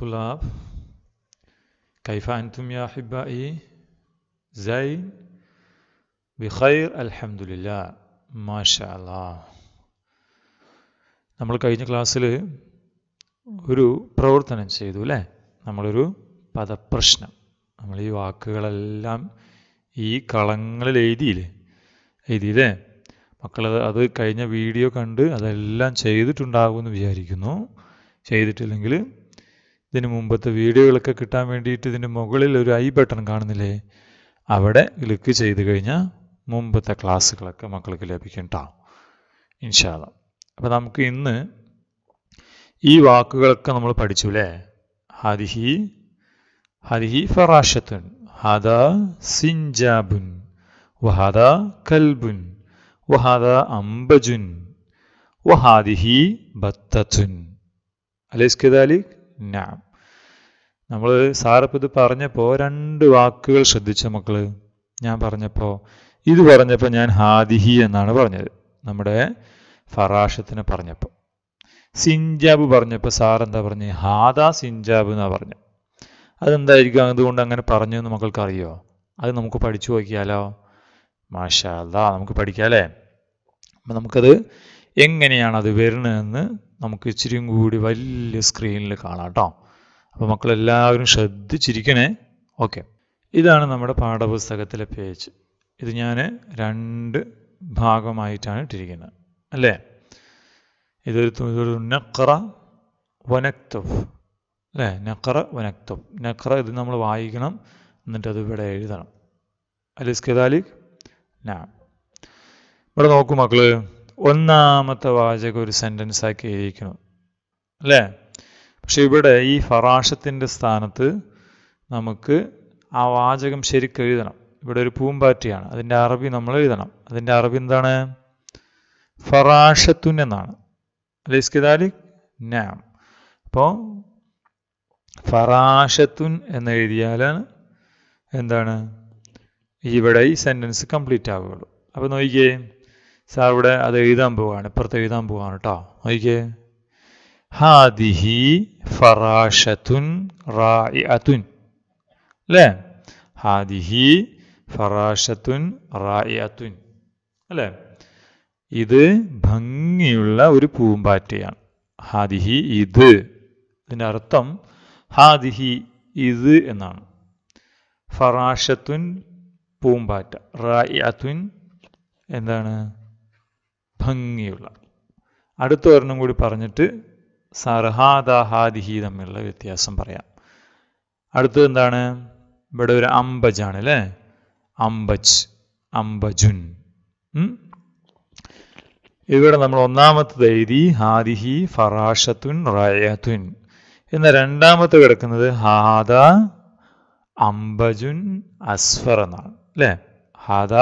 الطلاب كيف أنتم يا أحبائي؟ زين؟ بخير الحمد لله ما شاء الله നമ്മൾ കഴിഞ്ഞ ക്ലാസ്സിൽ ഒരു പ്രവർത്തനം ചെയ്തു അല്ലേ നമ്മളൊരു പദപ്രശ്നം നമ്മൾ ഈ വാക്കുകളെല്ലാം ഈ കളങ്ങളിൽ എഴുതിയില്ലേ എഴുതിയില്ലേ മക്കൾ അത് കഴിഞ്ഞ വീഡിയോ കണ്ട് അതെല്ലാം ചെയ്തിട്ടുണ്ടാകുമെന്ന് വിചാരിക്കുന്നു ചെയ്തിട്ടില്ലെങ്കിൽ ഇതിന് മുമ്പത്തെ വീഡിയോകളൊക്കെ കിട്ടാൻ വേണ്ടിയിട്ട് ഇതിൻ്റെ മുകളിൽ ഒരു ഐ ബട്ടൺ കാണുന്നില്ലേ അവിടെ ക്ലിക്ക് ചെയ്ത് കഴിഞ്ഞാൽ മുമ്പത്തെ ക്ലാസ്സുകളൊക്കെ മക്കൾക്ക് ലഭിക്കും കേട്ടോ ഇൻഷാല്ല അപ്പോൾ നമുക്ക് ഇന്ന് ഈ വാക്കുകളൊക്കെ നമ്മൾ പഠിച്ചു അല്ലേ ഹരിഹി ഹരിഹി ഫറാഷത്തുൻ ഹദ സിൻജാബുൻ വഹദ കൽബുൻ വഹദ അംബജുൻ വഹാദിഹി ബത്തത്തുൻ അലൈസ് കദാലിക് നാം നമ്മൾ സാറപ്പിത് ഇത് പറഞ്ഞപ്പോൾ രണ്ട് വാക്കുകൾ ശ്രദ്ധിച്ച മക്കൾ ഞാൻ പറഞ്ഞപ്പോൾ ഇത് പറഞ്ഞപ്പോൾ ഞാൻ ഹാദിഹി എന്നാണ് പറഞ്ഞത് നമ്മുടെ ഫറാഷത്തിനെ പറഞ്ഞപ്പോൾ സിഞ്ചാബ് പറഞ്ഞപ്പോൾ സാർ എന്താ പറഞ്ഞത് ഹാദാ സിഞ്ചാബ് എന്നാണ് പറഞ്ഞത് അതെന്തായിരിക്കും അതുകൊണ്ട് അങ്ങനെ പറഞ്ഞു എന്ന് മക്കൾക്കറിയോ അത് നമുക്ക് പഠിച്ചു നോക്കിയാലോ മാഷാ നമുക്ക് പഠിക്കാം അല്ലേ അപ്പം നമുക്കത് എങ്ങനെയാണ് അത് വരുന്നതെന്ന് നമുക്ക് ഇച്ചിരിയും കൂടി വലിയ സ്ക്രീനിൽ കാണാം കേട്ടോ അപ്പോൾ മക്കളെല്ലാവരും ശ്രദ്ധിച്ചിരിക്കണേ ഓക്കെ ഇതാണ് നമ്മുടെ പാഠപുസ്തകത്തിലെ പേജ് ഇത് ഞാൻ രണ്ട് ഭാഗമായിട്ടാണ് ഇട്ടിരിക്കുന്നത് അല്ലേ ഇതൊരു ഇതൊരു നക്ര വനക്തഫ് അല്ലേ നക്ര വനക്തഫ് നക്ര ഇത് നമ്മൾ വായിക്കണം എന്നിട്ട് അത് ഇവിടെ എഴുതണം അലിസ് കെദാലിക് ഞാൻ ഇവിടെ നോക്കൂ മക്കള് ഒന്നാമത്തെ വാചകം ഒരു സെന്റൻസ് ആക്കി എഴുതിക്കണം അല്ലേ പക്ഷെ ഇവിടെ ഈ ഫറാഷത്തിൻ്റെ സ്ഥാനത്ത് നമുക്ക് ആ വാചകം ശരിക്കും എഴുതണം ഇവിടെ ഒരു പൂമ്പാറ്റിയാണ് അതിൻ്റെ അറബി നമ്മൾ എഴുതണം അതിൻ്റെ അറബി എന്താണ് ഫറാഷത്തുൻ എന്നാണ് അലിസ്കിദാലി നാം അപ്പോൾ ഫറാഷത്തുൻ എന്ന് എഴുതിയാലാണ് എന്താണ് ഇവിടെ ഈ സെൻറ്റൻസ് കംപ്ലീറ്റ് ആവുകയുള്ളൂ അപ്പോൾ നോക്കിയേ സാർ ഇവിടെ അത് എഴുതാൻ പോവാണ് ഇപ്പുറത്ത് എഴുതാൻ പോവാണ് കേട്ടോ നോക്കിക്കേ ഹാദിഹി ഫറാഷത്തുൻ റായിഅത്തുൻ അല്ലേ ഹാദിഹി ഫറാഷത്തുൻ റായിഅത്തുൻ അല്ലേ ഇത് ഭംഗിയുള്ള ഒരു പൂമ്പാറ്റയാണ് ഹാദിഹി ഇത് ഇതിൻ്റെ അർത്ഥം ഹാദിഹി ഇത് എന്നാണ് ഫറാഷത്തുൻ പൂമ്പാറ്റ റായിഅത്തുൻ എന്താണ് ഭംഗിയുള്ള അടുത്ത ഒരെണ്ണം കൂടി പറഞ്ഞിട്ട് സർഹാദാഹാദിഹി തമ്മിലുള്ള വ്യത്യാസം പറയാം അടുത്തത് എന്താണ് ഇവിടെ ഒരു അംബജാണ് അല്ലേ അംബജ് അംബജുൻ ഇവിടെ നമ്മൾ ഒന്നാമത്തത് എഴുതി ഹാദിഹി ഫറാഷത്തുൻ റയത്തുൻ എന്ന രണ്ടാമത്തെ കിടക്കുന്നത് ഹാദ അംബജുൻ അസ്ഫർ എന്നാണ് അല്ലേ ഹാദ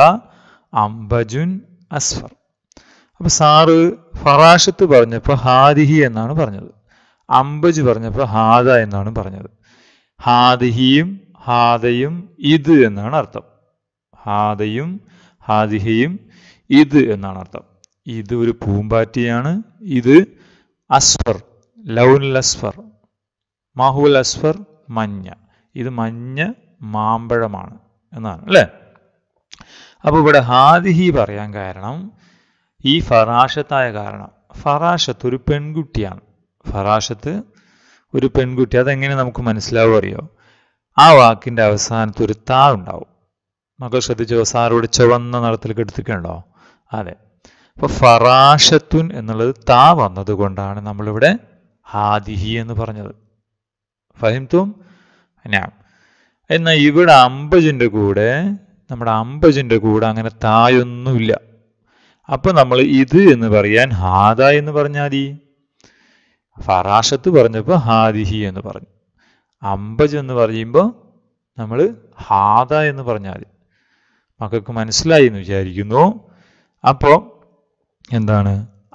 അംബജുൻ അസ്ഫർ അപ്പോൾ സാറ് ഫറാഷത്ത് പറഞ്ഞപ്പോൾ ഹാദിഹി എന്നാണ് പറഞ്ഞത് അമ്പജ് പറഞ്ഞപ്പോൾ ഹാദ എന്നാണ് പറഞ്ഞത് ഹാദിഹിയും ഹാദയും ഇത് എന്നാണ് അർത്ഥം ഹാദയും ഹാദിഹിയും ഇത് എന്നാണ് അർത്ഥം ഇത് ഒരു പൂമ്പാറ്റിയാണ് ഇത് അസ്ഫർ ലൗനുൽ അസ്ഫർ മാഹുൽ അസ്ഫർ മഞ്ഞ ഇത് മഞ്ഞ മാമ്പഴമാണ് എന്നാണ് അല്ലേ അപ്പോൾ ഇവിടെ ഹാദിഹി പറയാൻ കാരണം ഈ ഫറാഷത്തായ കാരണം ഫറാഷത്ത് ഒരു പെൺകുട്ടിയാണ് ഫറാഷത്ത് ഒരു പെൺകുട്ടി അതെങ്ങനെ നമുക്ക് മനസ്സിലാവും അറിയോ ആ വാക്കിൻ്റെ അവസാനത്ത് ഒരു താ ഉണ്ടാവും മകൾ ശ്രദ്ധിച്ചോ സാറോട് ചുവന്ന നിറത്തിൽ കെടുത്തിട്ടുണ്ടോ അതെ അപ്പോൾ ഫറാഷത്തുൻ എന്നുള്ളത് താ വന്നതുകൊണ്ടാണ് നമ്മളിവിടെ ഹാദിഹി എന്ന് പറഞ്ഞത് ഫഹിംതും ഞാൻ എന്നാൽ ഇവിടെ അമ്പജിൻ്റെ കൂടെ നമ്മുടെ അമ്പജിൻ്റെ കൂടെ അങ്ങനെ തായൊന്നുമില്ല അപ്പോൾ നമ്മൾ ഇത് എന്ന് പറയാൻ ഹാദ എന്ന് പറഞ്ഞാൽ ഫറാഷത്ത് പറഞ്ഞപ്പോൾ ഹാദിഹി എന്ന് പറഞ്ഞു അമ്പജ് എന്ന് പറയുമ്പോൾ നമ്മൾ ഹാദ എന്ന് പറഞ്ഞാൽ മക്കൾക്ക് മനസ്സിലായി എന്ന് വിചാരിക്കുന്നു അപ്പോൾ എന്താണ്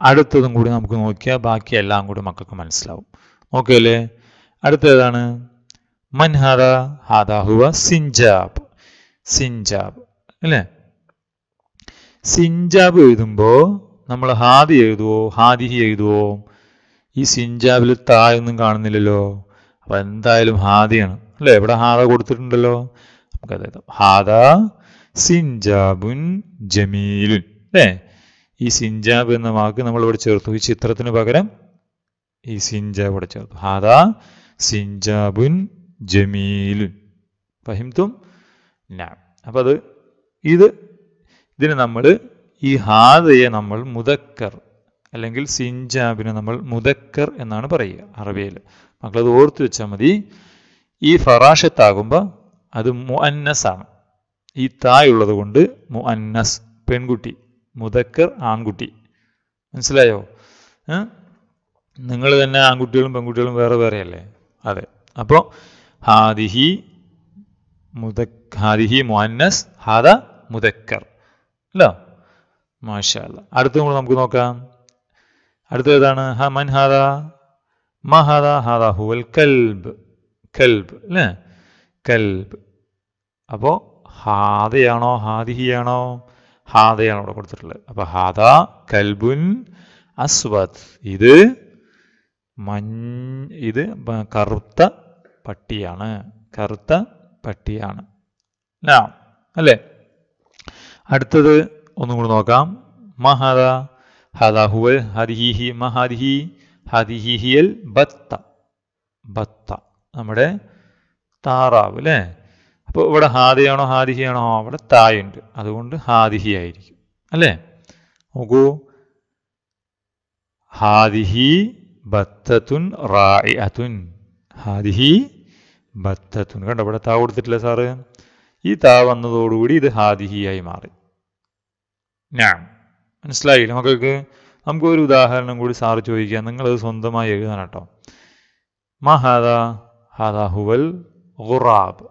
അടുത്തതും കൂടി നമുക്ക് നോക്കിയാൽ ബാക്കി എല്ലാം കൂടി മക്കൾക്ക് മനസ്സിലാവും നോക്കിയല്ലേ അടുത്തേതാണ് മൻഹാദ ഹാദാഹുവ സിഞ്ചാബ് സിഞ്ചാബ് അല്ലേ സിഞ്ചാബ് എഴുതുമ്പോൾ നമ്മൾ ഹാദി എഴുതുവോ ഹാദിഹി എഴുതുവോ ഈ സിഞ്ചാബിൽ തായൊന്നും കാണുന്നില്ലല്ലോ അപ്പം എന്തായാലും ഹാദിയാണ് അല്ലേ ഇവിടെ ഹാദ കൊടുത്തിട്ടുണ്ടല്ലോ നമുക്ക് അതായത് ഹാദ സിഞ്ചാബുൻ ജമീലുൻ അല്ലേ ഈ സിഞ്ചാബ് എന്ന വാക്ക് നമ്മൾ ഇവിടെ ചേർത്തു ഈ ചിത്രത്തിന് പകരം ഈ സിഞ്ചാബ് ഇവിടെ ചേർത്തു ഹാദ സിഞ്ചാബുൻ ജമീലുൻ ഫഹിംതും ഞാൻ അപ്പം അത് ഇത് ഇതിന് നമ്മൾ ഈ ഹാദയെ നമ്മൾ മുതക്കർ അല്ലെങ്കിൽ സിഞ്ചാബിനെ നമ്മൾ മുതക്കർ എന്നാണ് പറയുക അറബിയിൽ മക്കളത് ഓർത്ത് വെച്ചാൽ മതി ഈ ഫറാഷത്താകുമ്പോൾ അത് മുഅന്നസാണ് ഈ തായുള്ളത് കൊണ്ട് മുഅന്നസ് പെൺകുട്ടി മുതക്കർ ആൺകുട്ടി മനസ്സിലായോ നിങ്ങൾ തന്നെ ആൺകുട്ടികളും പെൺകുട്ടികളും വേറെ വേറെയല്ലേ അതെ അപ്പോൾ ഹാദിഹി മുതക് ഹാദിഹി മുഅന്നസ് ഹാദ മുതക്കർ അല്ലോ മാഷല്ല അടുത്ത കൂടെ നമുക്ക് നോക്കാം അടുത്ത ഏതാണ് ഹ മൻ ഹാദ മ ഹാദ ഹുവൽ കൽബ് കൽബ് അല്ലേ കൽബ് അപ്പോൾ ഹാദയാണോ ഹാദിഹിയാണോ ഹാദയാണ് അവിടെ കൊടുത്തിട്ടുള്ളത് അപ്പോൾ ഹാദ കൽബുൻ അസ്വത് ഇത് മഞ്ഞ ഇത് കറുത്ത പട്ടിയാണ് കറുത്ത പട്ടിയാണ് അല്ലേ അടുത്തത് ഒന്നും കൂടി നോക്കാം മഹദ ഹദ ഹുവൽ ഹരിഹി ഹരിഹിഹിയൽ ബത്ത ബത്ത നമ്മുടെ താറാവ് അല്ലേ അപ്പോൾ ഇവിടെ ഹാദിയാണോ ഹാദിഹിയാണോ അവിടെ തായുണ്ട് അതുകൊണ്ട് ഹാദിഹി ആയിരിക്കും അല്ലേ നോക്കൂ ഹാദിഹി ബത്തത്തുൻ റായി അതുൻ ഹാദിഹി ബത്തത്തുൻ കണ്ടോ ഇവിടെ താ കൊടുത്തിട്ടില്ല സാറ് ഈ താ വന്നതോടുകൂടി ഇത് ഹാദിഹിയായി മാറി ഞാൻ മനസ്സിലായി നമുക്ക് നമുക്കൊരു ഉദാഹരണം കൂടി സാറ് ചോദിക്കാം നിങ്ങളത് സ്വന്തമായി എഴുതാൻ കേട്ടോ മഹാദ ഹാദ ഹുവൽ ഖുറാബ്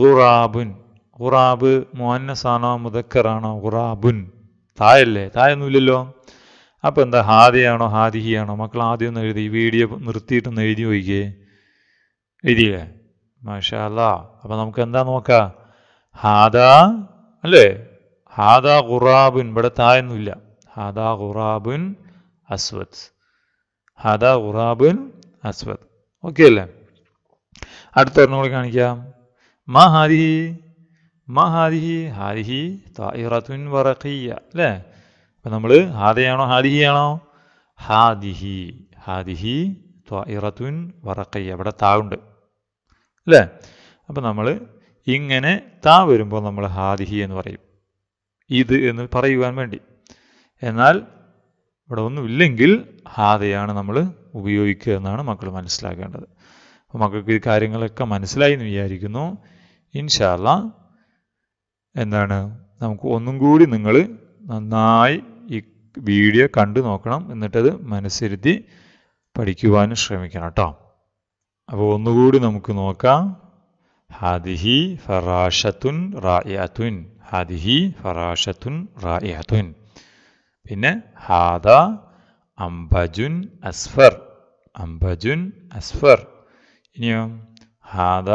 ഖുറാബുൻ ഖുറാബ് മുഹന്നസാണോ മുതക്കറാണോ ഖുറാബുൻ തായല്ലേ തായൊന്നുമില്ലല്ലോ അപ്പോൾ എന്താ ഹാദിയാണോ ഹാദിഹിയാണോ മക്കൾ ആദ്യം ഒന്ന് എഴുതി വീഡിയോ നിർത്തിയിട്ടൊന്ന് എഴുതി നോക്കിയേ എഴുതിയേ മാഷാ അല്ല നമുക്ക് എന്താ നോക്കാം ഹാദ അല്ലേ ഹാദാ ഖുറാബുൻ ഇവിടെ തായൊന്നുമില്ല ഹാദാ ഖുറാബുൻ അസ്വദ് ഹാദാ ഖുറാബുൻ അസ്വദ് ഓക്കെ അല്ലേ അടുത്ത ഒരെണ്ണം കൂടി കാണിക്കാം മാ ഹാദിഹി മാ ഹാദിഹി ഹാദിഹി തായിറത്തുൻ വറഖിയ അല്ലേ അപ്പം നമ്മൾ ഹാദയാണോ ഹാദിഹിയാണോ ഹാദിഹി ഹാദിഹി തായിറത്തുൻ വറക്കയ്യ ഇവിടെ താ ഉണ്ട് അല്ലേ അപ്പം നമ്മൾ ഇങ്ങനെ താ വരുമ്പോൾ നമ്മൾ ഹാദിഹി എന്ന് പറയും ഇത് എന്ന് പറയുവാൻ വേണ്ടി എന്നാൽ ഇവിടെ ഒന്നുമില്ലെങ്കിൽ ഹാതയാണ് നമ്മൾ ഉപയോഗിക്കുക എന്നാണ് മക്കൾ മനസ്സിലാക്കേണ്ടത് അപ്പോൾ മക്കൾക്ക് ഈ കാര്യങ്ങളൊക്കെ മനസ്സിലായി എന്ന് വിചാരിക്കുന്നു ഇൻഷാല്ല എന്താണ് നമുക്ക് ഒന്നും കൂടി നിങ്ങൾ നന്നായി ഈ വീഡിയോ കണ്ടു നോക്കണം എന്നിട്ടത് മനസ്സിരുത്തി പഠിക്കുവാനും ശ്രമിക്കണം കേട്ടോ അപ്പോൾ ഒന്നുകൂടി നമുക്ക് നോക്കാം ഹാദിഹി ഫറാഷത്തുൻ റായത്തുൻ ഹാദിഹി ഫറാഷത്തുൻ റായിഹത്തുൻ പിന്നെ ഹാദ അംബജുൻ അസ്ഫർ അംബജുൻ അസ്ഫർ ഇനിയോ ഹാദ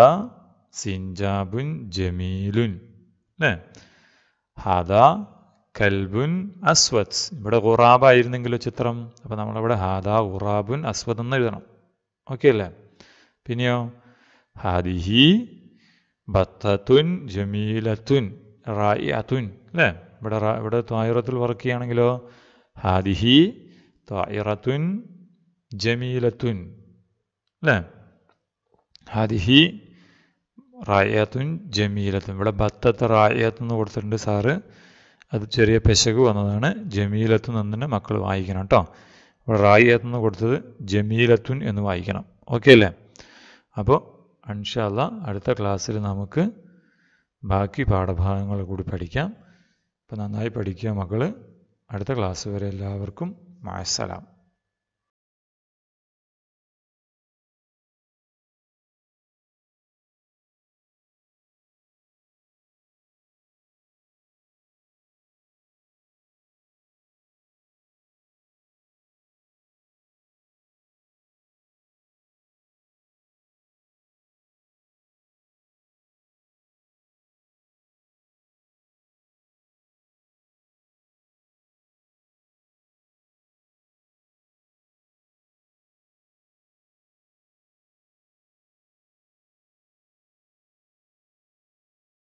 സിഞ്ചാബുൻ ജമീലുൻ അല്ലേ ഹാദ കൽബുൻ അസ്വദ് ഇവിടെ ഉറാബായിരുന്നെങ്കിലോ ചിത്രം അപ്പോൾ നമ്മളിവിടെ ഹാദ ഉറാബുൻ അസ്വദ് എന്ന് എഴുതണം ഓക്കെ അല്ലേ പിന്നെയോ ഹാദിഹി ബത്തത്തുൻ ജമീലത്തുൻ റായി അതുൻ അല്ലേ ഇവിടെ ഇവിടെ ത്വായിറത്തിൽ വർക്ക് ചെയ്യുകയാണെങ്കിലോ ഹാദിഹി തായിറത്തുൻ ജമീലത്തുൻ അല്ലേ ഹാദിഹി റായത്തുൻ ജമീലത്തുൻ ഇവിടെ ബത്തത്ത് റായത്ത് എന്ന് കൊടുത്തിട്ടുണ്ട് സാറ് അത് ചെറിയ പെശക് വന്നതാണ് ജമീലത്തു എന്ന് തന്നെ മക്കൾ വായിക്കണം കേട്ടോ ഇവിടെ റായത്ത് എന്ന് കൊടുത്തത് ജമീലത്തുൻ എന്ന് വായിക്കണം ഓക്കെ അല്ലേ അപ്പോൾ അള്ളാ അടുത്ത ക്ലാസ്സിൽ നമുക്ക് ബാക്കി പാഠഭാഗങ്ങൾ കൂടി പഠിക്കാം അപ്പം നന്നായി പഠിക്കുക മക്കൾ അടുത്ത ക്ലാസ് വരെ എല്ലാവർക്കും മാസലാം